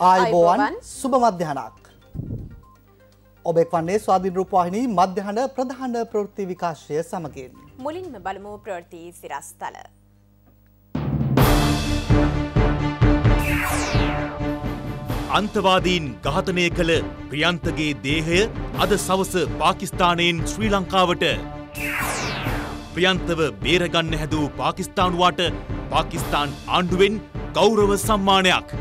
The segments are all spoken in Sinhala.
ආයුබෝවන් සුබ මධ්‍යහනක්. ඔබෙක් වන්නේ ස්වාධීන රූපවාහිනී මධ්‍යහන ප්‍රධාන ප්‍රවෘත්ති විකාශය සමගින්. මුලින්ම බලමු ප්‍රවෘත්ති සිරස්තල. අන්තවාදීන් ඝාතනය කළ ප්‍රියන්තගේ දේහය අද සවස පාකිස්තානයෙන් ශ්‍රී ලංකාවට. ප්‍රියන්තව බේරගන්න හැදූ පාකිස්තානුවාට පාකිස්තාන් ආණ්ඩුවෙන් ගෞරව සම්මානයක්.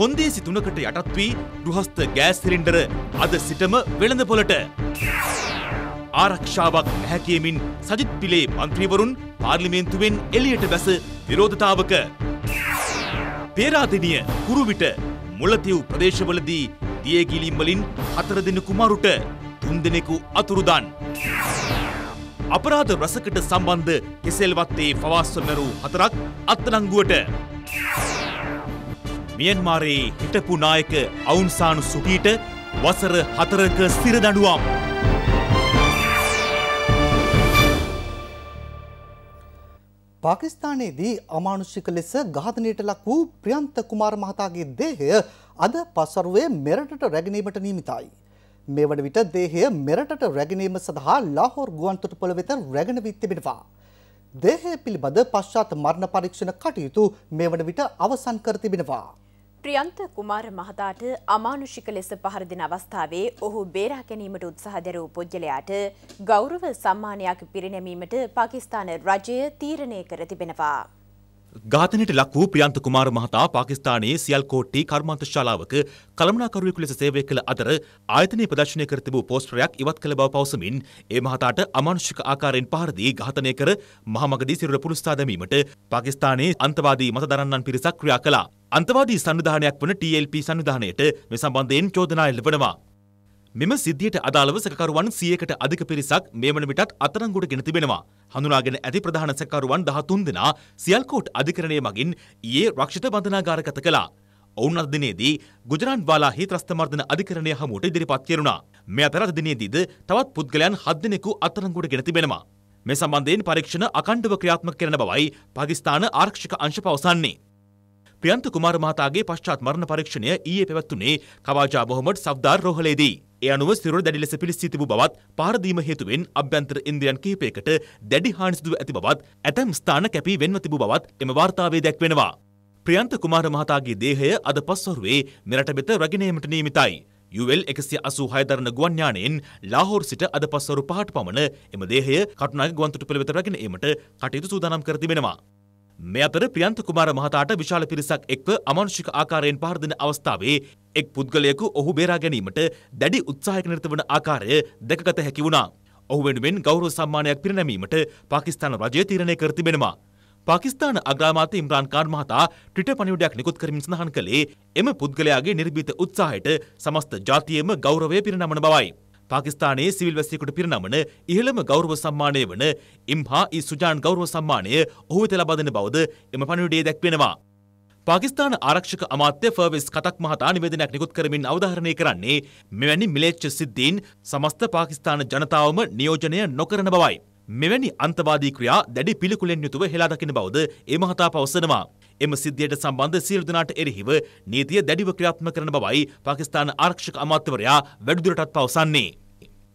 කොන්දේසි තුනකට යටත් වී ගෘහස්ත ගෑස් සිලින්ඩර අද සිටම වෙළඳපොළට. ආරක්ෂාවක් නැහැ කියමින් සජිත් පිලේ මන්ත්‍රීවරුන් පාර්ලිමේන්තුවෙන් එළියට බැස විරෝධතාවක. පේරාදෙනිය කුරුවිට මුලතිව් ප්‍රදේශවලදී දියගිලිම් වලින් හතර දෙනෙකු මරුට තුන් දෙනෙකු අතුරුදන්. අපරාධ රසකට සම්බන්ධ කෙසෙල්වත්තේ පවාස්ව මැරූ හතරක් අත්අඩංගුවට. මියන්මාරයේ හිටපු නායක අවුන්සානු සුටීට වසර හතරක සිරදඩුවම්. පාකිස්ානයේදී අමානුෂික ලෙස ඝාතනයට ලක් වූ ප්‍රියන්ත කුමාර මහතාගේ දේහය අද පසරුවේ මෙරටට රැගෙනීමට නීමිතයි. මේ වන විට දේහය මෙරටට රැගෙනීම සඳහා ලාහෝර් ගුවන්තුට පොළ වෙත රැගෙන විත් තිබෙනවා. දේහය පිළිබඳ පශ්චාත් මරණ පරීක්ෂණ කටයුතු මේ වන විට අවසන් කර තිබෙනවා. ප්‍රියන්ත කුමාර මහතාට අමානුෂික ලෙස පහරදින අවස්ථාවේ ඔහු බේරා ගැනීමට උත්සාහ දැරූ පුද්ගලයාට ගෞරව සම්මානයක් පිරිනැමීමට පාකිස්තාන රජය තීරණය කර තිබෙනවා. ඝාතනයට ලක් වූ ප්‍රියන්ත කුමාර මහතා පාකිස්තානයේ සියල්කෝට්ටි කර්මාන්ත ශාලාවක කළමනාකරුවෙකු ලෙස සේවය කළ අතර ආයතනයේ ප්‍රදර්ශනය කර තිබූ පෝස්ටරයක් ඉවත් කළ බව පවසමින් ඒ මහතාට අමානුෂික ආකාරයෙන් පහර දී ඝාතනය කර මහමගදී සිරුර පුළුස්සා දැමීමට පාකිස්තානයේ අන්තවාදී මත දරන්නන් පිරිසක් ක්‍රියා කළා. අන්තවාදී සංවිධානයක් වන TLP සංවිධානයට මේ සම්බන්ධයෙන් චෝදනා එල්ල වෙනවා. මෙම සිද්ධියට අදාළව සැකකරුවන් 100කට අධික පිරිසක් මේ වන විටත් අත්අඩංගුවට ගෙන තිබෙනවා. හඳුනාගෙන ඇති ප්‍රධාන සැකකරුවන් 13 දෙනා සියල්කෝට් අධිකරණය මගින් ඊයේ රක්ෂිත බන්ධනාගාරගත කළා. ඔවුන් අද දිනේදී ගුජරාන්වාලා හි ත්‍රස්තමර්ධන අධිකරණය හමුවට ඉදිරිපත් කෙරුණා. මේ අතර අද දිනේදීද තවත් පුද්ගලයන් 7 දෙනෙකු අත්අඩංගුවට ගෙන තිබෙනවා. මේ සම්බන්ධයෙන් පරීක්ෂණ අකණ්ඩව ක්‍රියාත්මක කරන බවයි පාකිස්තාන ආරක්ෂක අංශ පවසන්නේ. ප්‍රියන්ත කුමාර මහතාගේ පශ්චාත් මරණ පරීක්ෂණය ඊයේ පැවැත්වුණේ කවාජා බොහොමඩ් සබ්දාර් රෝහලේදී. ඒ අනුව සිරුර දැඩි ලෙස පිළිස්සී තිබූ බවත් පාරදීම හේතුවෙන් අභ්‍යන්තර ඉන්ද්‍රියන් කිහිපයකට දැඩි හානි සිදු ඇති බවත් ඇතැම් ස්ථාන කැපී වෙන්ව තිබූ බවත් එම වාර්තාවේ දැක්වෙනවා. ප්‍රියන්ත කුමාර මහතාගේ දේහය අද පස්වරුවේ මෙරට වෙත රැගෙන යාමට නියමිතයි. යුවල් එකසි අසූ හයදරන ගුවන්ඥානයෙන් ලාහෝර් සිට අද පස්වරු පහට පමණ එම දේහය කටුනාග ගුවන්තුට පිළිවෙත රැගෙන ඒමට කටයුතු සූදානම් කරතිබෙනවා. මේ අතර ප්‍රියන්ත කුමාර මහතාට විශාල පිරිසක් එක්ව අමනුෂික ආකාරයෙන් පහර දෙන අවස්ථාවේ එක් පුද්ගලයෙකු ඔහු බේරා ගැනීමට දැඩි උත්සාහයක නිරත වන ආකාරය දැකගත හැකි වුණා. ඔහු වෙනුවෙන් ගෞරව සම්මානයක් පිරිනැමීමට පාකිස්තාන රජය තීරණය කර තිබෙනවා. පාකිස්ාන අග්‍රාමාත ඉම්රාන් කාන් මහතා ටිට පනිවඩයක් නිකුත් කරමින් සඳහන් කළේ එම පුද්ගලයාගේ නිර්භීත උත්සාහයට සමස්ත ජාතියම ගෞරවය පිරිනමන බවයි. පාකිස්ානයේ සිවිල් වැසියකුට පිරිනමන ඉහළම ගෞරව සම්මානය වන ඉම්හා ඉ සුජාන් ගෞරව සම්මානය ඔහු වෙත ලබාදන බවද එම පණිවිඩයේ දැක්වෙනවා. පාකිස්ාන ආරක්ෂක අමාත්‍ය ෆර්විස් කතක් මහතා නිවදනයක් නිකුත් කරමින් අවධාරණය කරන්නේ මෙවැනි මිලේච්ච සිද්ධීන් සමස්ත පාකිස්ාන ජනතාවම නියෝජනය නොකරන බවයි. මෙවැනි අන්තවාදී ක්‍රියා දැඩි පිළිකුලෙන් යුතුව හෙලා දකින බවද ඒ මහතා පවසනවා. එම සිද්ධියට සම්බන්ධ සියලු දෙනාට එරෙහිව නීතිය දැඩිව ක්‍රියාත්මක කරන බවයි පාකිස්තාන ආරක්ෂක අමාත්‍යවරයා වැඩිදුරටත් පවසන්නේ.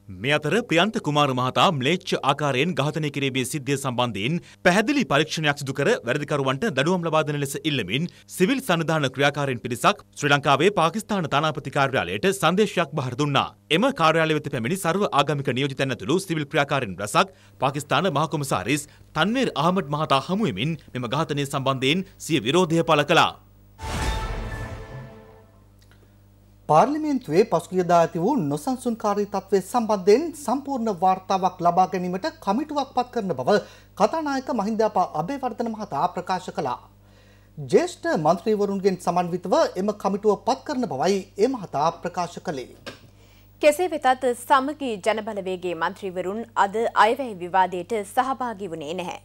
මේ අතර ප්‍රියන්ත කුමාර මහතා ම්ලේච්ඡ ආකාරයෙන් ඝාතනය කිරීමේ සිද්ධිය සම්බන්ධයෙන් පැහැදිලි පරීක්ෂණයක් සිදු කර වැරදිකරුවන්ට දඩුවම් ලබා දෙන ලෙස ඉල්ලමින් සිවිල් සංවිධාන ක්‍රියාකාරීන් පිරිසක් ශ්‍රී ලංකාවේ පාකිස්තාන තානාපති කාර්යාලයට සංදේශයක් බහර දුන්නා. එම කාර්යාලය වෙත පැමිණි සර්ව ආගමික නියෝජිතයන් ඇතුළු සිවිල් ක්‍රියාකාරීන් රැසක් පාකිස්තාන මහ කොමසාරිස් තන්වීර් අහමඩ් මහතා හමුවෙමින් මෙම ඝාතනය සම්බන්ධයෙන් සිය විරෝධය පළ කළා. පාර්ලිමේන්තුවේ පසුගියදා ඇති වූ නොසන්සුන්කාරී තත්ත්වය සම්බන්ධයෙන් සම්පූර්ණ වාර්තාවක් ලබා ගැනීමට කමිටුවක් පත් කරන බව කතානායක මහින්දපා අබේවර්ධන මහතා ප්‍රකාශ කළා. ජ්‍යෙෂ්ඨ මන්ත්‍රීවරුන්ගෙන් සමන්විතව එම කමිටුව පත් කරන බවයි ඒ මහතා ප්‍රකාශ කළේ. කෙසේ වෙතත් සමගී ජනබලවේගේ මන්ත්‍රීවරුන් අද අයවැය විවාදයට සහභාගී වුණේ නැහැ.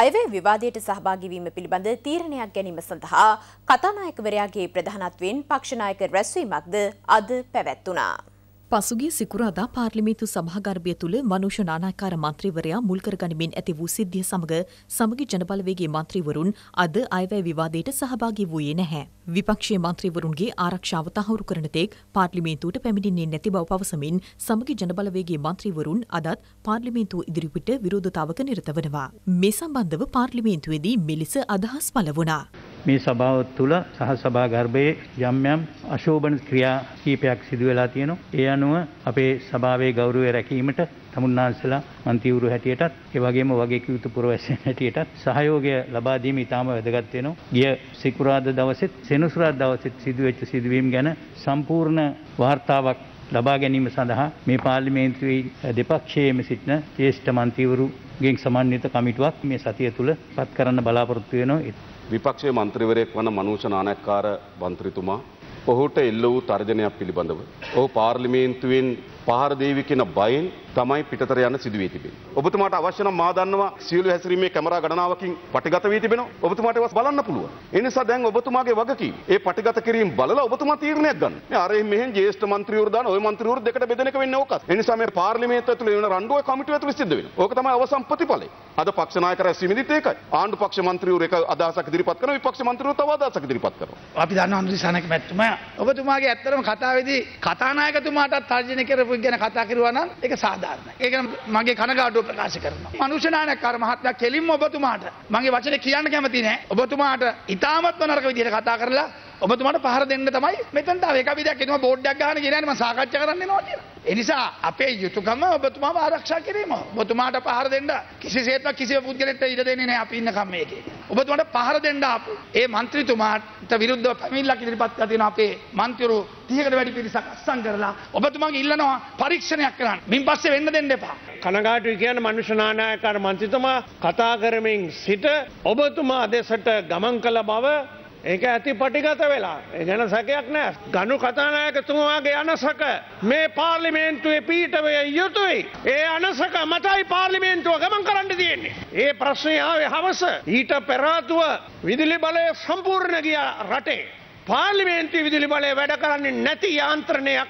අයවේ විවාදයට සහභාගිවීම පිළිබඳ තීරණයක් ගැනීම සඳහා කතානායකවරයාගේ ප්‍රධානත්වයෙන් පක්ෂනායක රැස්වීමක්ද අද පැවැත්වුණා. පසුගිය සිකුරාදා පාර්ලිමේන්තු සභාගර්භය තුළ මනුෂ නානාකාර මන්ත්‍රීවරයා මුල් කරගනිමින් ඇති වූ සිද්ධිය සමග සමගි ජනබලවේගේ මන්ත්‍රීවරුන් අද අයවැය විවාදයට සහභාගී වූයේ නැහැ. විපක්ෂයේ මන්ත්‍රීවරුන්ගේ ආරක්ෂාව තහවුරු කරන තෙක් පාර්ලිමේන්තුවට පැමිණෙන්නේ නැති බව පවසමින් සමගි ජනබලවේගේ මන්ත්‍රීවරුන් අදත් පාර්ලිමේන්තුව ඉදිරිපිට විරෝධතාවක නිරත වනවා. මේ සම්බන්ධව පාර්ලිමේන්තුවේදී මෙලෙස අදහස් පළ වුණා. මේ සභාව තුළ සහ සභාගර්භයේ යම් යම් අශෝභන ක්‍රියා කීපයක් සිදු වෙලා තියෙනවා. ඒ අනුව අපේ සභාවේ ගෞරවය රැකීමට තමුන්නාන්සලා මන්තිවරු හැටියටත් ඒ වගේම වගේ යුතු පුරවැසියන් හැටියටත් සහයෝගය ලබා දීම ඉතාම වැදගත් වෙනවා. ගිය සිකුරාදා දවසෙත් සෙනසුරාදා දවසෙත් සිදුවෙච්ච සිදුවීම් ගැන සම්පූර්ණ වාර්තාවක් ලබා ගැනීම සඳහා මේ පාර්ලිමේන්තුවේ දෙපක්ෂයේම සිටින ජ්‍යෙෂ්ඨ මන්තිවරුගෙන් සමන්විත කමිටුවක් මේ සතිය තුළ පත් කරන්න බලාපොරොත්තු වෙනවා. විපක්ෂයේ මන්ත්‍රීවරයෙක් වන මනූෂ නානක්කාර මන්ත්‍රීතුමා ඔහුට එල්ල වූ තර්ජනයක් පිළිබඳව. ඔහු පාර්ලිමේන්තුවෙන් පහර දේවි කියන බයෙන් තමයි පිටතර යන්න සිදුවී තිබෙන්නේ. ඔබතුමාට අවශ්‍ය නම් මා දන්නවා සියලු හැසිරීමේ කැමරා ගණනාවකින් පටිගත වී තිබෙනවා. ඔබතුමාට ඒවා බලන්න පුළුවන්. ඒ නිසා දැන් ඔබතුමාගේ වගකීම ඒ පටිගත කිරීම බලලා ඔබතුමා තීරණයක් ගන්න. මේ අරෙහි මෙහෙන් ජ්‍යෙෂ්ඨ මන්ත්‍රීවරු දාන ওই මන්ත්‍රීවරු දෙකට බෙදෙන එක වෙන්නේ ඕකත්. ඒ නිසා මේ පාර්ලිමේන්තුව ඇතුළේ වෙන රණ්ඩුව කමිටුව ඇතුළේ සිද්ධ වෙනවා. ඕක තමයි අවසන් ප්‍රතිඵලය. අද පක්ෂ නායක රැස්වීමෙදිත් ඒකයි. ආණ්ඩු පක්ෂ මන්ත්‍රීවරු එක අදහසක් ඉදිරිපත් කරනවා විපක්ෂ මන්ත්‍රීවරු තව අදහසක් ඉදිරිපත් කරනවා. අපි දන්නවා අනුරි සානක මැතිතුමා ඔබතුමාගේ ඇත්තටම කතාවේදී කතානායකතුමාටත් තර්ජනය කරපු ගැන කතා කරුවා නම් ඒක සාධාරණ සාධාරණයි. ඒක මගේ කනගාටුව ප්‍රකාශ කරනවා. මනුෂ්‍ය නායකකාර මහත්මයා කෙලින්ම ඔබතුමාට මගේ වචනේ කියන්න කැමති නෑ. ඔබතුමාට ඉතාමත්ම නරක විදිහට කතා කරලා ඔබතුමාට පහර දෙන්න තමයි මෙතනට ආවේ. ඒක අපි දැක්කේ නෝ බෝඩ් එකක් ගහන ගියනේ මම සාකච්ඡා කරන්න එනවා කියලා. එනිසා අපේ යුතුකම ඔබතුමාව ආරක්ෂා කිරීම. ඔබතුමාට පහර දෙන්න කිසිසේත්ම කිසිම පුද්ගලෙක්ට ඉඩ දෙන්නේ නැහැ අපි ඉන්න කම එකේ. ඔබතුමාට පහර දෙන්න ආපු ඒ മന്ത്രിතුමාට විරුද්ධව පැමිණිල්ලක් ඉදිරිපත් කරලා තියෙනවා අපේ മന്ത്രിවරු 30කට වැඩි පිරිසක් අස්සම් කරලා ඔබතුමාගේ ඉල්ලනවා පරීක්ෂණයක් කරන්න. මින් පස්සේ වෙන්න දෙන්න එපා. කනගාටුයි කියන මනුෂ්‍ය නානායකාර മന്ത്രിතුමා කතා කරමින් සිට ඔබතුමා දෙසට ගමන් කළ බව ඒක ඇති පටිගත වෙලා ඒ ගැන සැකයක් නෑ ගනු කතානායකතුමාගේ අනසක මේ පාර්ලිමේන්තුවේ පීටවය යුතුයි ඒ අනසක මතයි පාර්ලිමේන්තුව ගමන් කරන්න තියෙන්නේ ඒ ප්‍රශ්නය ආවේ හවස ඊට පෙරාතුව විදුලි බලය සම්පූර්ණ ගිය රටේ පාර්ලිමේන්තු විදුලි බලය වැඩ කරන්නේ නැති යාන්ත්‍රණයක්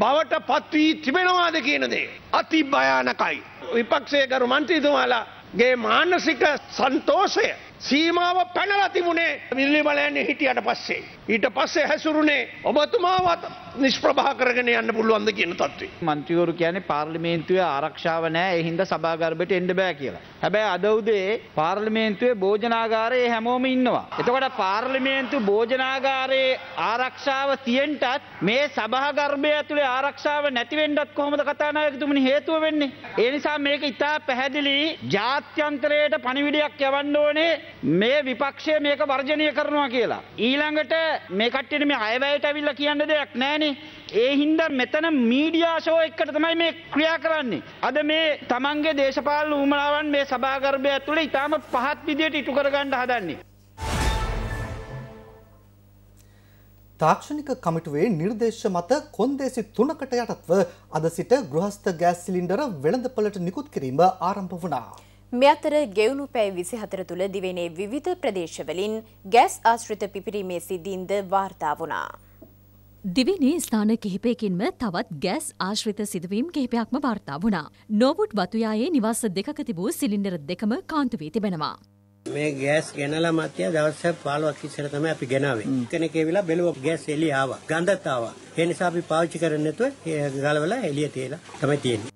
බවට පත්වී තිබෙනවාද කියනදේ. අති භයානකයි. විපක්ෂය කරු මන්ත්‍රීතුමාලාගේ මානසික සන්තෝෂය සීමාව පැනලා තිබුණේ විල්ලිමලයන්නේ හිටියට පස්සේ. ඊට පස්සේ හැසුරුනේ ඔබතුමාවත් නිෂ්ප්‍රභා කරගෙන යන්න පුළුවන්ද කියන තත්ත්වේ. මන්ත්‍රීවරු කියන්නේ පාර්ලිමේන්තුවේ ආරක්ෂාව නැහැ ඒ හින්දා සභාගර්භයට එන්න බෑ කියලා. හැබැයි අද උදේ පාර්ලිමේන්තුවේ භෝජනාගාරයේ හැමෝම ඉන්නවා. එතකොට පාර්ලිමේන්තු භෝජනාගාරයේ ආරක්ෂාව තියෙන්නත් මේ සභාගර්භය ඇතුලේ ආරක්ෂාව නැති වෙන්නත් කොහොමද කතානායකතුමනි හේතුව වෙන්නේ? ඒ නිසා මේක ඉතා පැහැදිලි ජාත්‍යන්තරයට පණිවිඩයක් යවන්න ඕනේ මේ විපක්ෂය මේක වර්ජනය කරනවා කියලා. ඊළඟට මේ කට්ටියට මේ අයවැයට ඇවිල්ලා කියන්න දෙයක් නැහනේ. ඒ හින්දා මෙතන මීඩියා ෂෝ එකට තමයි මේ ක්‍රියා කරන්නේ. අද මේ තමන්ගේ දේශපාලන උමනාවන් මේ සභාගර්භය ඇතුළේ ඊටාම පහත් විදියට ඉටු කරගන්න හදන්නේ. තාක්ෂණික කමිටුවේ නිර්දේශ මත කොන්දේසි තුනකට යටත්ව අද සිට ගෘහස්ත ගෑස් සිලින්ඩර වෙළඳපළට නිකුත් කිරීම ආරම්භ වුණා. මෙ අතර ගෙවුණු පැය විසි හතර තුළ දිවෙනේ විවිධ ප්‍රදේශවලින් ගැස් ආශ්‍රිත පිපිරීමේ සිද්ධීන්ද වාර්තා වුණා. දිවිනේ ස්ථාන කිහිපයකින්ම තවත් ගැස් ආශ්‍රිත සිදුවීම් කිහිපයක්ම වාර්තා වුණා. නොවුඩ් වතුයායේ නිවාස දෙකක තිබූ සිලින්ඩර දෙකම කාන්තු වී තිබෙනවා. මේ ගෑස් ගෙනලා මතිය දවස් 15ක් ඉස්සර තමයි අපි ගෙනාවේ. කෙනෙක් ඒවිලා බැලුවා ගෑස් එළිය ආවා. ගඳත් ආවා. ඒ නිසා අපි පාවිච්චි කරන්නේ නැතුව ගලවලා එළිය තියලා තමයි තියෙන්නේ.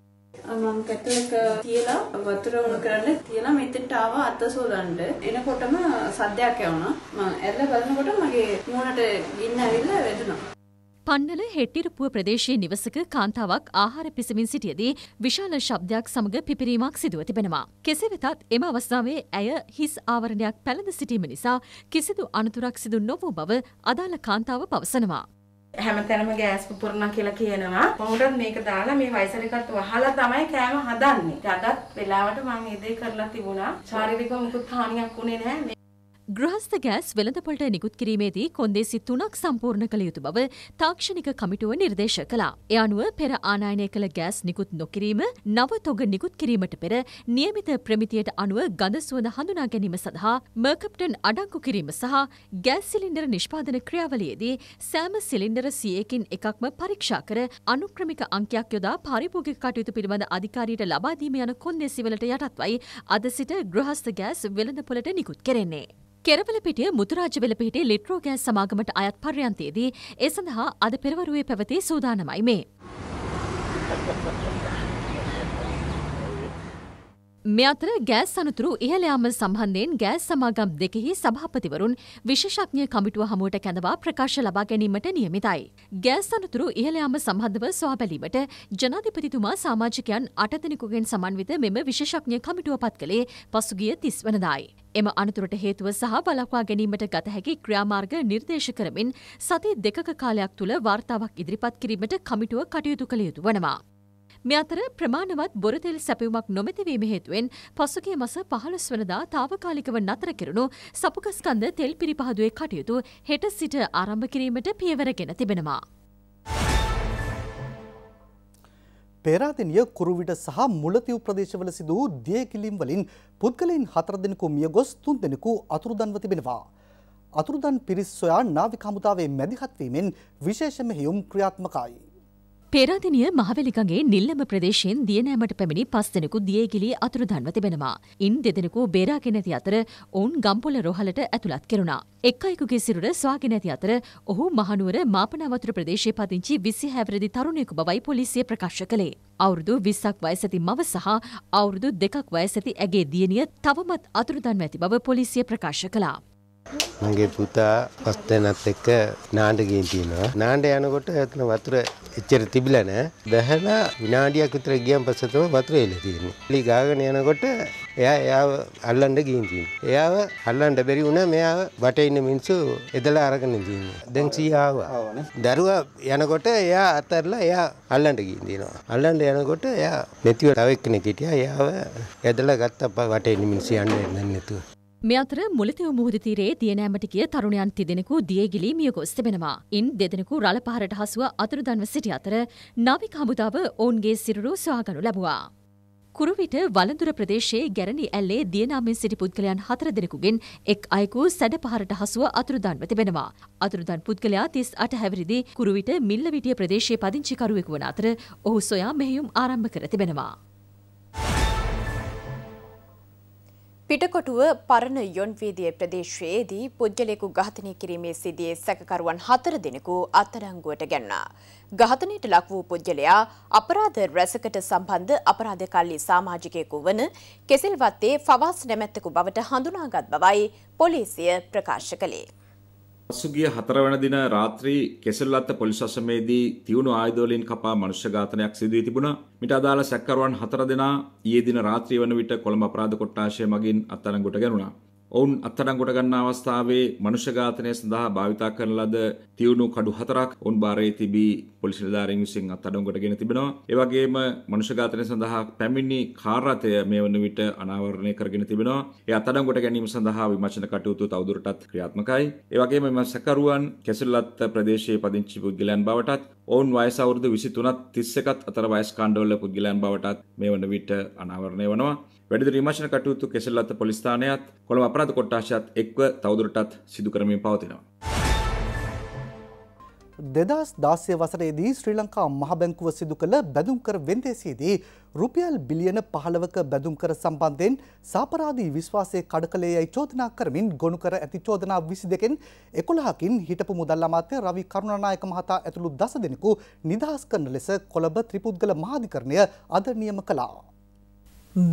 මම පැටලක තියලා වතුර උණු කරන්න තියලා මෙතෙන්ට ආවා අත සෝදන්න. එනකොටම සද්දයක් ඇහුණා. මම ඇරලා බලනකොට මගේ මූණට ගින්න ඇවිල්ලා වැදුනා. පන්නල හෙට්ටිරපුුව ප්‍රදේශයේ නිවසක කාන්තාවක් ආහාර පිසමින් සිටියදී විශාල ශබ්දයක් සමඟ පිපිරීමක් සිදුව තිබෙනවා. කෙසේ වෙතත් එම අවස්ථාවේ ඇය හිස් ආවරණයක් පැළඳ සිටීම නිසා කිසිදු අනතුරක් සිදු නොවූ බව අදාළ කාන්තාව පවසනවා. හැමතැනම ගෑස් පුපුරන කියලා කියනවා. මොකටද මේක දාලා මේ වයසට වහලා තමයි කෑම හදන්නේ. අදත් වෙලාවට මම මේ කරලා තිබුණා. ශාරීරිකව මුකුත් හානියක් වුණේ නැහැ. ග්‍රහස්ත ගෑස් වෙළඳපොලට නිකුත් කිරීමේදී කොන්දේසි තුනක් සම්පූර්ණ කළ යුතු බව තාක්ෂණික කමිටුව නිර්දේශ කළා. එ අනුව පෙර ආනායනය කළ ගෑස් නිකුත් නොකිරීම නව තොග නිකුත් කිරීමට පෙර නියමිත ප්‍රමිතියට අනුව ගඳ සුවඳ හඳුනා ගැනීම සඳහා මර්කප්ටන් අඩංකු කිරීම සහ ගෑස් සිලින්ඩර නිෂ්පාදන ක්‍රියාවලියේදී සෑම සිලින්ඩර සියයකින් එකක්ම පරීක්ෂා කර අනුක්‍රමික අංකයක් යොදා පාරිභෝගික කටයුතු පිළිබඳ අධිකාරියට ලබාදීම යන කොන්දේසිවලට යටත්වයි අද සිට ගෘහස්ත ගෑස් වෙළඳපොලට නිකුත් කෙරෙන්නේ. කෙරවලපිටිය මුතුරාජවෙලපිහිටි ලිට්‍රෝ ගෑස් සමාගමට අයත් පර්යන්තයේදී ඒ සඳහා අද පෙරවරුවේ පැවති සූදානමයි මේ. මේ අතර ගෑස් අනතුරු ඉහළ යාම සම්බන්ධයෙන් ගෑස් සමාගම් දෙකෙහි සභාපතිවරුන් විශේෂඥ කමිටුව හමුවට කැඳවා ප්‍රකාශ ලබා ගැනීමට නියමිතයි. ගෑස් අනතුරු ඉහළ යාම සම්බන්ධව සොයා බැලීමට ජනාධිපතිතුමා සමාජිකයන් අට දෙනෙකුගෙන් සමන්විත මෙම විශේෂඥ කමිටුව පත් කළේ පසුගිය 30 වෙනිදායි. එම අනතුරට හේතුව සහ බලපවා ගැනීමට ගත හැකි ක්‍රියාමාර්ග නිර්දේශ කරමින් සති දෙකක කාලයක් තුල වාර්තාවක් ඉදිරිපත් කිරීමට කමිටුව කටයුතු කළ යුතු වනවා. මේ අතර ප්‍රමාණවත් බොරතෙල් සැපයුමක් නොමැතිවීම හේතුවෙන් පසුගිය මස 15 වනදා తాවකාලිකව නතර කෙරුණු සපුකස්කන්ධ තෙල් පිරිපහදුවේ කටයුතු හෙට සිට ආරම්භ කිරීමට පියවරගෙන තිබෙනවා. පේරාදෙනිය කුරුවිට සහ මුලතිව් ප්‍රදේශවල සිදු වූ දියකිලිම් වලින් පුද්ගලයින් හතර දෙනෙකු මිය ගොස් තුන් දෙනෙකු අතුරුදන්ව තිබෙනවා. අතුරුදන් පිරිස් සොයා නාවික හමුදාවේ මැදිහත්වීමෙන් විශේෂ මෙහෙයුම් ක්‍රියාත්මකයි. පෙරදිනිය මහවැලිකගේ නිල්ලම ප්‍රදේශයෙන් දියනෑමට පැමිණි පස්දෙනෙකු දියගිලී අතුරුදන්ව තිබෙනවා. ඉන් දෙදෙනෙකු බේරාගෙනැති අතර ඔවුන් ගම්පොල රොහලට ඇතුළත් කෙරුණා. එක් අයෙකුගේ සිරුර ස්වාගෙනැති අතර ඔහු මහනුවර මාපනාවතුර ප්‍රදේශයේ පදිංචි විසි හැවරදි තරුණයෙකු බවයි පොලිසිය ප්‍රකාශ කළේ. අවුරුදු විස්සක් වයසැති මව සහ අවුරුදු දෙකක් වයසැති ඇගේ දියණිය තවමත් අතුරුදන්ව ඇති බව පොලිසිය ප්‍රකාශ කළා. මගේ පුතා පස් දෙනත් එක්ක නාඩ ගිහින් තියෙනවා. නාඩ යනකොට එතන වතුර එච්චර තිබිලා නැහැ. බහැලා විනාඩියක් විතර ගියන් පස්සේ තමයි වතුර එල්ල තියෙන්නේ. ලී ගාගෙන යනකොට එයා එයාව අල්ලන්න ගිහින් තියෙනවා. එයාව අල්ලන්න බැරි වුණා මෙයාව වටේ ඉන්න මිනිස්සු එදලා අරගෙන තියෙනවා. දැන් සීයා ආවා. දරුවා යනකොට එයා අතහැරලා එයා අල්ලන්න ගිහින් තියෙනවා. අල්ලන්න යනකොට එයා මෙතිව තව එක්කෙනෙක් හිටියා. එයාව එදලා ගත්තා වටේ ඉන්න මිනිස්සු යන්න නැතුව. මේ අතර මුලතිව මුහුද තීරයේ දියනෑමට ගිය තරුණයන් තිදෙනෙකු දියගිලී මියගොස් තිබෙනවා. ඉන් දෙදෙනෙකු රළ පහරට හසුව අතුරුදන්ව සිටි අතර නාවික හමුදාව ඔවුන්ගේ සිරුරු සොයාගනු ලැබුවා. කුරුවිට වලඳුර ප්‍රදේශයේ ගැරණි ඇල්ලේ දියනාමෙන් සිටි පුද්ගලයන් හතර දෙනෙකුගෙන් එක් අයෙකු සැඩ පහරට හසුව අතුරුදන්ව තිබෙනවා. අතුරුදන් පුද්ගලයා තිස් අට හැවිරිදි කුරුවිට මිල්ලවිටිය ප්‍රදේශයේ පදිංචිකරුවෙකු වන අතර ඔහු සොයා මෙහෙයුම් ආරම්භ කර තිබෙනවා. පිටකොටුව පරණ යොන්වීදිය ප්‍රදේශයේදී පුද්ගලයෙකු ඝාතනය කිරීමේ සිදුවේ සැකකරුවන් හතර දෙනෙකු අත්අඩංගුවට ගැන්නා. ඝාතනයට ලක් වූ පුද්ගලයා අපරාධ රැසකට සම්බන්ධ අපරාධකල්ලි සමාජිකයෙකු වන කෙසිල්වත්තේ ෆවාස් නැමැත්තකු බවට හඳුනාගත් බවයි පොලිසිය ප්‍රකාශ කළේ. පසුගිය හතරවන දින රාත්‍රී කෙසෙල්ලත්ත පොලිස් අසමේදී තියුණු ආයුධවලින් කපා මනුෂ්‍ය ඝාතනයක් සිදු වී තිබුණා. මිට අදාළ සැකකරුවන් හතර දෙනා ඊයේ දින රාත්‍රිය වන විට කොළඹ අපරාධ කොට්ටාශය මගින් අත්අඩංගුවට ගැනුණා. ඔවුන් අත්අඩංගුවට ගන්නා අවස්ථාවේ මනුෂ්‍ය ඝාතනය සඳහා භාවිතා කරන ලද තියුණු කඩු හතරක් ඔවුන් බාරේ තිබී පොලිස් නිලධාරීන් විසින් අත්අඩංගුවට ගෙන තිබෙනවා. ඒ වගේම මනුෂ්‍ය ඝාතනය සඳහා පැමිණි කාර් රථය මේ වන විට අනාවරණය කරගෙන තිබෙනවා. ඒ අත්අඩංගුවට ගැනීම සඳහා විමර්ශන කටයුතු තවදුරටත් ක්‍රියාත්මකයි. ඒ වගේම මෙම සැකරුවන් කැසිරලත් ප්‍රදේශයේ පදිංචි පුද්ගලයන් බවටත් ඔවුන් වයස අවුරුදු 23ත් 31ත් අතර වයස් කාණ්ඩවල පුද්ගලයන් බවටත් මේ වන විට අනාවරණය වනවා. වැඩිදුර විමර්ශන කටයුතු කෙසෙල්ලත්ත පොලිස් ස්ථානයත් කොළඹ අපරාධ කොට්ටාශයත් එක්ව තවදුරටත් සිදු කරමින් පවතිනවා. 2016 වසරේදී ශ්‍රී ලංකා මහ බැංකුව සිදු කළ බැඳුම්කර වෙන්දේසියේදී රුපියල් බිලියන 15ක බැඳුම්කර සම්බන්ධයෙන් සාපරාදී විශ්වාසයේ කඩකලේ යයි චෝදනා කරමින් ගොනු කර ඇති චෝදනා 22කින් 11කින් හිටපු මුදල් අමාත්‍ය රවි කරුණානායක මහතා ඇතුළු දස දෙනෙකු නිදහස් කරන ලෙස කොළඹ ත්‍රිපුද්ගල මහාධිකරණය අද නියම කළා.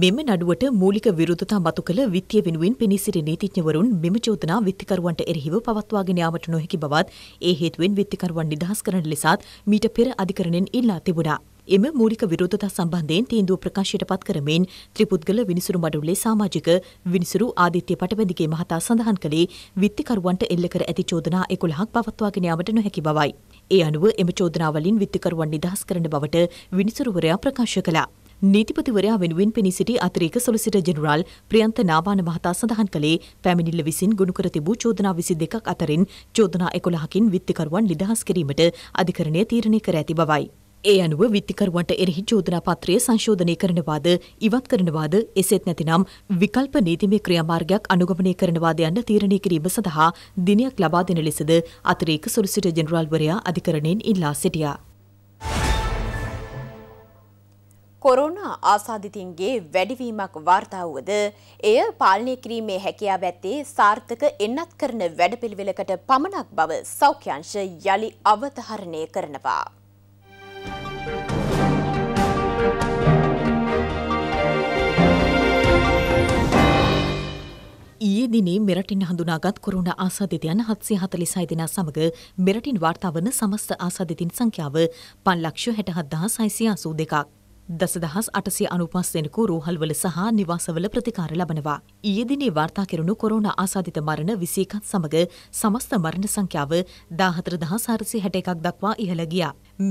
මෙම නඩුවට මූලික විරුද්ධතා මතු කළ විත්තිය වෙනුවෙන් පෙනී සිටි නීතිඥවරුන් මෙම චෝදනා විත්තිකරුවන්ට එරෙහිව පවත්වාගෙන යාමට නොහැකි බවත් ඒ හේතුවෙන් විත්තිකරුවන් නිදහස් කරන ලෙසත් මීට පෙර අධිකරණයෙන් ඉල්ලා තිබුණා. එම මූලික විරෝධතා සම්බන්ධයෙන් තීන්දුව ප්‍රකාශයට පත් කරමින් ත්‍රිපුද්ගල විනිසුරු මඩුල්ලේ සමාජික විනිසුරු ආදිත්‍ය පටවැදිගේ මහතා සඳහන් කළේ විත්තිකරුවන්ට එල්ල කර ඇති චෝදනා 11ක් පවත්වාගෙන යාමට නොහැකි බවයි. ඒ අනුව එම චෝදනාවලින් විත්තිකරුවන් නිදහස් කරන බවට විනිසුරුවරයා ප්‍රකාශ කළා. නීතිපතිවරයා වෙනුවෙන් පෙනී සිටි අතිරේක සොලිසිටර් ජෙනරාල් ප්‍රියන්ත නාවාන මහතා සඳහන් කළේ පැමිණිල්ල විසින් ගොනු කර තිබූ චෝදනා 22ක් අතරින් චෝදනා 11කින් විත්තිකරුවන් නිදහස් කිරීමට අධිකරණය තීරණය කර ඇති බවයි. ඒ අනුව විත්තිකරුවන්ට එරෙහි චෝදනා පත්‍රය සංශෝධනය කරනවාද ඉවත් කරනවාද එසේත් නැතිනම් විකල්ප නීතිමය ක්‍රියාමාර්ගයක් අනුගමනය කරනවාද යන්න තීරණය කිරීම සඳහා දිනයක් ලබා දෙන ලෙසද අතිරේක සොලිසිටර් ජෙනරාල්වරයා අධිකරණයෙන් ඉල්ලා සිටියා. කොරෝනා ආසාධිතයින්ගේ වැඩිවීමක් වාර්තා වුවද එය පාලනය කිරීමේ හැකියාව ඇත්තේ සාර්ථක එන්නත් කරන වැඩපිළිවෙලකට පමණක් බව සෞඛ්‍යංශ යලි අවධාරණය කරනවා. ඊයේ දිනේ මෙරටින් හඳුනාගත් කොරුණ ආසාධිතයන් හත්සේ හතලි සයිදිනා සමඟ මෙරටින් වාර්තාාවන සමස්ත ආසාධිතින් සංඛ්‍යාව පන්ලක්ෂ හැටහත්දා සයිසියාසූ දෙකක්. දසදහස් අටසිය අනුපස් දෙනෙකු රෝහල්වල සහ නිවාසවල ප්‍රතිකාර ලබනවා. ඊයේ දිනේ වාර්තා කෙරුණු කොරෝනා ආසාදිත මරණ 21ත් සමග සමස්ත මරණ සංඛ්‍යාව 14461ක් දක්වා ඉහළ ගියා.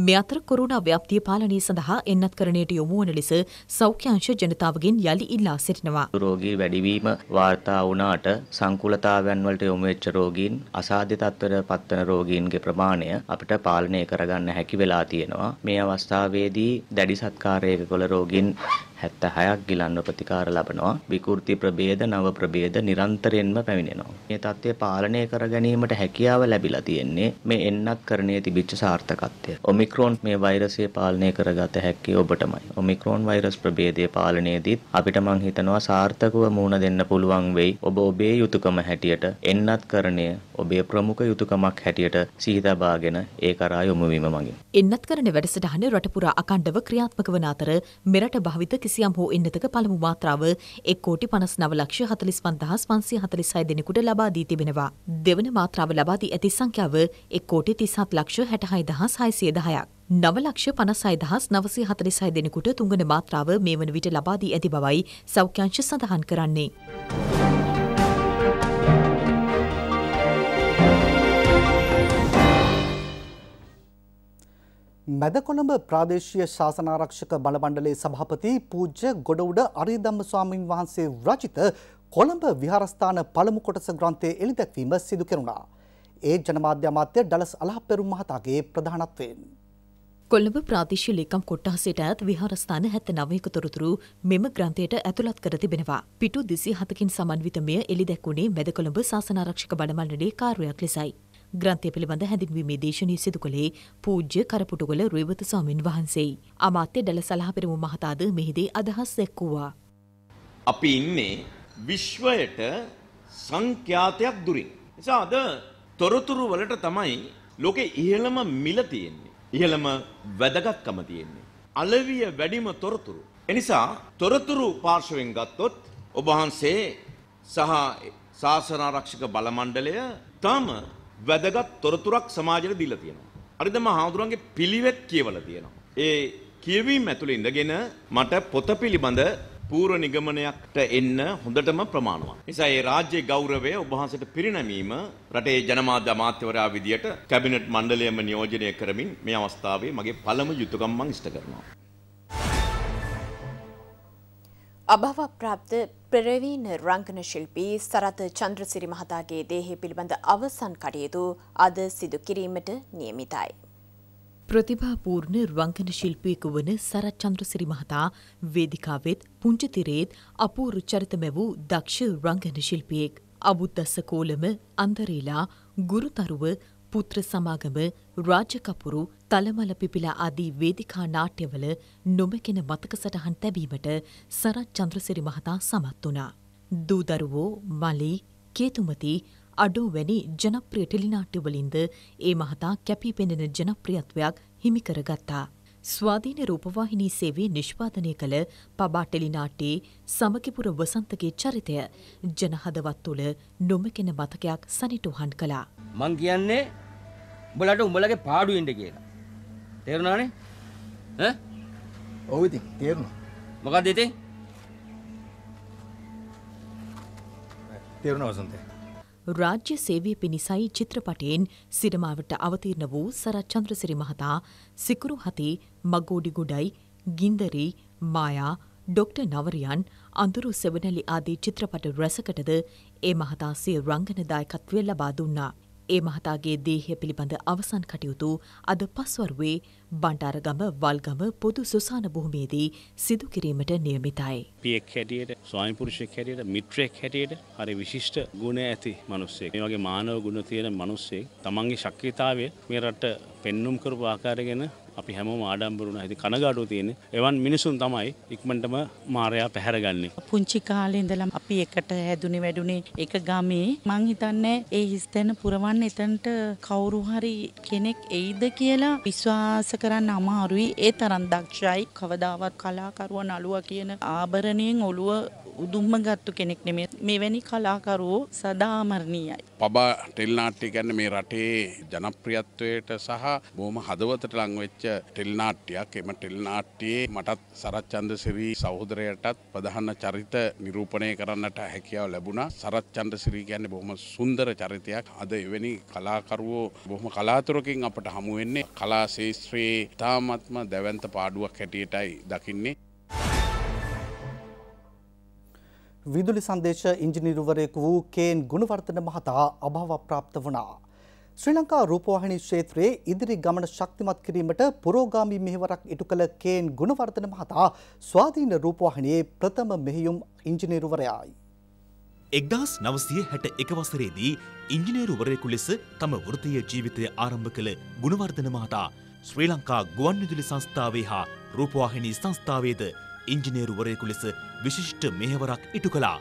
මේ අතර කොරෝනා ව්‍යාප්තිය පාලනය සඳහා එන්නත්කරණයට යොමු වන ලෙස සෞඛ්‍යංශ ජනතාවගෙන් යළි ඉල්ලා සිටිනවා. රෝගී වැඩිවීම වාර්තා වුණාට සංකූලතාවයන් වලට යොමු වෙච්ච රෝගීන් අසාධ්‍ය තත්ත්වයට පත්වන රෝගීන්ගේ ප්‍රමාණය අපිට පාලනය කරගන්න හැකි වෙලා තියෙනවා. මේ අවස්ථාවේදී දැඩි සත්කාරයක කොළ රෝගීන් 76ක් ගිලන්ව ප්‍රතිකාර ලබනවා. විකෘති ප්‍රභේද නව ප්‍රභේද නිරන්තරයෙන්ම පැමිණෙනවා. මේ தත්ත්වය පාලනය කර ගැනීමට හැකියාව ලැබිලා තියෙන්නේ මේ එන්නත් කරණයේ තිබිච්ච සාර්ථකත්වය. ඔමික්‍රෝන් මේ වෛරසය පාලනය කරගත හැක්කේ ඔබටමයි. ඔමික්‍රෝන් වෛරස් ප්‍රභේදය පාලනයේදීත් අපිට මං හිතනවා සාර්ථකව මුණ දෙන්න පුළුවන් වෙයි. ඔබ ඔබේ යුතුයකම හැටියට එන්නත් කරණය ඔබේ ප්‍රමුඛ යුතුයකමක් හැටියට සිහිතබාගෙන ඒ කරා යොමු වීම මගින්. එන්නත් කරන වැඩසටහන රටපුරා අකණ්ඩව ක්‍රියාත්මක වන අතර මෙරට භාවිත කිසි කිසියම් හෝ එන්නතක පළමු මාත්‍රාව එක් කෝටි පනස් නව ලක්ෂ හතලිස් පන්දහස් පන්සිය හතලිස් හය දෙනෙකුට ලබා දී තිබෙනවා. දෙවන මාත්‍රාව ලබා දී ඇති සංඛ්‍යාව එක් කෝටි තිස්හත් ලක්ෂ හැටහයි දහස් හයිසිය දහයක්. නවලක්ෂ පනසයි දහස් නවසය හතලිසයි දෙනෙකුට තුංගන මාත්‍රාව මේ වන විට ලබාදී ඇති බවයි සෞඛ්‍යංශ සඳහන් කරන්නේ. මැදකොළඹ ප්‍රාදේශීය ශාසනාරක්ෂක බලමණ්ඩලේ සභාපති පූජ්‍ය ගොඩවුඩ අරිදම්ම ස්වාමින් වහන්සේ රචිත කොළඹ විහාරස්ථාන පළමු කොටස ග්‍රන්ථය එළිදැක්වීම සිදු කෙරුණා. ඒ ජනමාධ්‍ය අමාත්‍ය ඩලස් අලහප්පෙරුම් මහතාගේ ප්‍රධානත්වයෙන්. කොළඹ ප්‍රාදේශීය ලේකම් කොට්ටාසයට ඇත් විහාරස්ථාන 79ක තොරතුරු මෙම ග්‍රන්ථයට ඇතුළත් කර තිබෙනවා. පිටු 27කින් සමන්විත මෙය එළිදැක්ුණේ මැදකොළඹ ශාසනාරක්ෂක බලමණ්ඩලේ කාර්යයක් ලෙසයි. ග්‍රන්ථය පිළිබඳ හැඳින්වීමේ දේශනය සිදු කළේ පූජ්‍ය කරපුටුගල රුවත ස්වාමින් වහන්සේයි. අමාත්‍ය ඩල සලහපෙරමු මහතාද මෙහිදී අදහස් දැක්වුවා. අපි ඉන්නේ විශ්වයට සංඛ්‍යාතයක් දුරින්. නිසා අද තොරතුරු වලට තමයි ලෝකේ ඉහළම මිල තියෙන්නේ. ඉහළම වැදගත්කම තියෙන්නේ. අලවිය වැඩිම තොරතුරු. එනිසා තොරතුරු පාර්ශවෙන් ගත්තොත් ඔබ වහන්සේ සහ සාසන ආරක්ෂක බල මණ්ඩලය තම වැදගත් තොරතුරක් සමාජයට දීලා තියෙනවා. හරිද මම හාමුදුරන්ගේ පිළිවෙත් කියවලා තියෙනවා. ඒ කියවීම ඇතුළේ ඉඳගෙන මට පොත පිළිබඳ පූර්ව නිගමනයක්ට එන්න හොඳටම ප්‍රමාණවත්. නිසා ඒ රාජ්‍ය ගෞරවය ඔබ වහන්සේට පිරිනැමීම රටේ ජනමාධ්‍ය අමාත්‍යවරයා විදියට කැබිනට් මණ්ඩලයම නියෝජනය කරමින් මේ අවස්ථාවේ මගේ පළමු යුතුයකම් මම ඉෂ්ට කරනවා. අභව ප්‍රාප්ත ප්‍රරවීන රංගන ශිල්පී සරත චන්ද්‍රසිරි මහතාගේ දේහය පිළිබඳ අවසන් කටයුතු අද සිදු කිරීමට නියමිතයි. ප්‍රතිභාපූර්ණ රංගන ශිල්පියෙකු වන සරත් චන්ද්‍රසිරි මහතා වේදිකාවෙත් පුංචිතිරේත් අපූරු චරිතමැවූ දක්ෂ රංගන ශිල්පියෙක්. අබුද්දස්ස කෝලම අන්දරේලා ගුරුතරුව පුත්‍ර සමාගම රාජකපුරු තලමල පිපිලා ආදී වේදිකා නාට්‍යවල නොමැකෙන මතක සටහන් තැබීමට සරත් චන්ද්‍රසිරි මහතා සමත් වුණා. දූදරුවෝ මලි කේතුමති අඩෝ වැනි ජනප්‍රිය ටෙලිනාට්‍යවලින්ද ඒ මහතා කැපී පෙනෙන ජනප්‍රියත්වයක් හිමිකරගත්තා. ස්වාධීන රූපවාහිනී සේවේ නිෂ්පාදනය කළ පබා ටෙලිනාට්‍යයේ සමකිපුර වසන්තගේ චරිතය ජනහදවත් තුළ නොමකෙන මතකයක් සනිටුහන් කළා. මං කියන්නේ උඹලට උඹලගේ පාඩු ඉන්න කියලා. තේරුණානේ? ඈ? ඔව් ඉතින් තේරුණා. මොකද්ද ඉතින්? තේරුණා වසන්තේ. රාජ්‍ය සේවය පිණිසයි චිත්‍රපටයෙන් සිනමාවට අවතීර්ණ වූ සරත් චන්ද්‍රසිරි මහතා සිකුරු හතේ මගෝඩි ගොඩයි ගින්දරි මායා ඩොක්ටර් නවරියන් අඳුරු සෙවනලි ආදී චිත්‍රපට රැසකටද ඒ මහතා සිය රංගන දායකත්වය ලබා දුන්නා. ඒ මහතාගේ දේහය පිළිබඳ අවසන් කටයුතු අද පස්වරුවේ බණ්ඩාරගම වල්ගම පොදු සුසාන භූමියේදී සිදු කිරීමට නියමිතයි. පියෙක් හැටියට ස්වයංපුරුෂයෙක් හැටියට මිත්‍රයෙක් හැටියට හරි විශිෂ්ට ගුණ ඇති මිනිස්සෙක්. මේ වගේ මානව ගුණ තියෙන මිනිස්සෙක් තමන්ගේ ශක්තියතාවය මේ රට පෙන්눔 කරපු ආකාරය ගැන අපි හැමෝම ආඩම්බරුණ ඇති කනගාඩුව තියෙන එවන් මිනිසුන් තමයි ඉක්මටම මාරයා පැහැරගන්නේ. පුංචි කාලේ ඉඳලම් අපි එකට හැදුනේ වැඩුනේ එක ගමේ මං හිතන්නේ ඒ හිස්තැන පුරවන්න එතනට කවුරු හරි කෙනෙක් එයිද කියලා විශ්වාස කරන්න අමාරුයි. ඒ තරම් දක්ෂයි. කවදාවත් කලාකරුවා නළුවා කියන ආභරණයෙන් ඔළුව උදුම්මගත්තු කෙනෙක් නෙමේ මෙවැනි කලාකරුවෝ සදාමරණීයයි. පබා ටෙල්නාට්‍ය ගැන්න මේ රටේ ජනප්‍රියත්වයට සහ බෝම හදවතට ලංවෙච්ච ටෙල්නාට්‍යයක් එම ටෙල්නාට්‍යයේ මටත් සරච්චන්ද සිරී සහෝදරයටත් ප්‍රධහන්න චරිත නිරූපණය කරන්නට හැකියාව ලැබුණ සරච්චන්ද සිරී ගැන්න බොහම සුන්දර චරිතයක් අද එවැනි කලාකරුවෝ බොහම කලාතුරකින් අපට හමුවෙන්නේ කලා ශේෂත්‍රයේ තාමත්ම දැවන්ත පාඩුවක් හැටියටයි දකින්නේ. විදුලි සංදේශ ඉංජිනිරුවරයෙකු වූ කේන් ගුණවර්ධන මහතා අභාවප්‍රාප්ත වුණා. ශ්‍රී ලංකා රූපවාහිනී ක්ෂේත්‍රයේ ඉදිරි ගමන ශක්තිමත් කිරීමට පුරෝගාමී මෙහෙවරක් ඉටු කළ කේන් ගුණවර්ධන මහතා ස්වාධීන රූපවාහිනයේ ප්‍රථම මෙහෙයුම් ඉංජිනේරුවරයායි. එක්දහස් නවසය හැට එක වසරේදී ඉංජිනේරුවරයෙකු ලෙස තම වෘතිය ජීවිතය ආරම්භ කළ ගුණවර්ධන මහතා ශ්‍රී ලංකා ගුවන්විදුලි සංස්ථාවේ හා රූපවාහිනී සංස්ථාවේද ඉංජිනේරුවරයෙකු ලෙස විශිෂ්ට මෙහෙවරක් ඉටු කළා.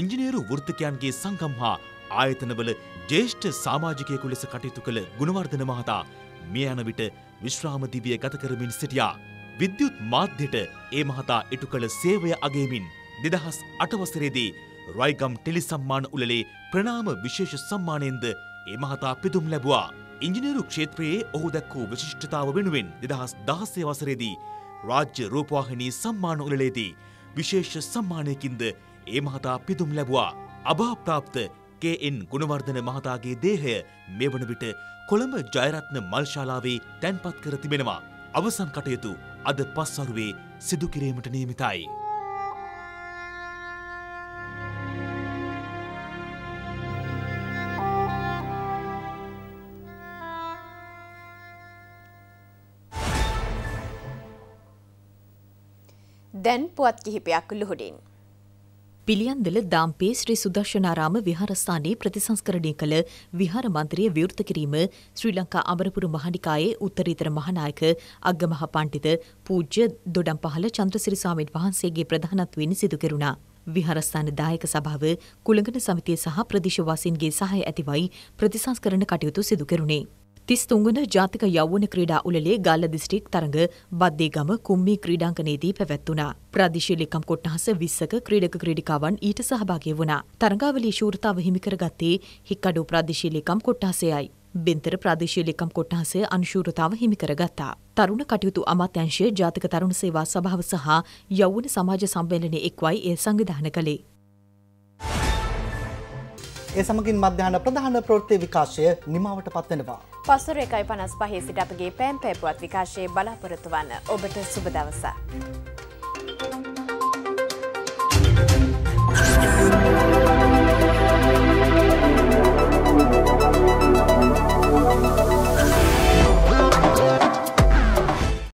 ඉංජිනේරු වෘත්තිකයන්ගේ සංගම් හා ආයතනවල ජේෂ්ඨ සාමාජිකයෙකු ලෙස කටයුතු කළ ගුණවර්ධන මහතා මේ යන විට විශ්‍රාම දිවිය ගත කරමින් සිටියා. විද්‍යුත් මාධ්‍යට ඒ මහතා ඉටු කළ සේවය අගේමින් දෙදහස් අටවසරේදී රයිගම් ටෙලි සම්මාන උළලේ ප්‍රනාම විශේෂ සම්මානයෙන්ද ඒ මහතා පිදුම් ලැබවා. ඉංජිනේරු ක්ෂේත්‍රයේ ඔහු දැක්වූ විශිෂ්ඨතාව වෙනුවෙන් දෙදහස් දහස්සේ වසරේදී රාජ්‍ය රූපවාහිනී සම්මාන උළෙලේදී විශේෂ සම්මානයකින්ද ඒ මහතා පිදුම් ලැබුවා. අභාප්‍රාප්ත කේ.එන්. ගුණවර්ධන මහතාගේ දේහය මෙවන විට කොළඹ ජයරත්න මල්ශාලාවේ තැන්පත් කර තිබෙනවා. අවසන් කටයුතු අද පස්වරුවේ සිදු කිරීමට නියමිතයි. දැන් පුවත් කිහිපයක් ලුහුඩින්. පිළියන්දල දාම්පේ ශ්‍රී සුදර්ශනාරාම විහාරස්ථානයේ ප්‍රතිසංස්කරණය කළ විහාර මන්ත්‍රය විවෘත කිරීම ශ්‍රී ලංකා අමරපුරු මහනිකායේ උත්තරීතර මහනායක අග්ගමහ පණ්ඩිත පූජ්‍ය දොඩම්පහල චන්ද්‍රසිරි ස්වාමීන් වහන්සේගේ ප්‍රධානත්වයෙන් සිදු කෙරුණා. විහාරස්ථාන දායක සභාව කුලඟන සමිතිය සහ ප්‍රදේශවාසීන්ගේ සහාය ඇතිවයි ප්‍රතිසංස්කරණ කටයුතු සිදු කෙරුණේ. තිස්තුංගන ජාතික යෞවන ක්‍රීඩා උළලේ ගල්ල දිස්ත්‍රික් තරඟ බද්දේගම කුම්මී ක්‍රීඩාංගණයේදී පැවැත්වුණා. ප්‍රාදේශීය ලෙකම් කොට්ටහස 20ක ක්‍රීඩක ක්‍රීඩිකාවන් ඊට සහභාගී වුණා. තරඟාවලියේ ශූරතාව හිමි කරගත්තේ හික්කඩු ප්‍රාදේශීය ලෙකම් කොට්ටහසයයි. බෙන්තර ප්‍රාදේශීය ලෙකම් කොට්ටහසය අනුශූරතාව හිමි කරගත්තා. තරුණ කටයුතු අමාත්‍යංශය ජාතික තරුණ සේවා සභාව සහ යෞවන සමාජ සම්මේලනයේ එක්වයි එය සංවිධානය කළේ. ඒ සමගින් මධ්‍යහන ප්‍රධාන ප්‍රෘතිය විකාශය නිමාවට පත්වෙනවා. පසුර එකයි පනස් පහේ සිට අපගේ පෑම් පැපුවත් විකාශයේ බලාපොරොතුවන්න ඔබට සුබදවසා.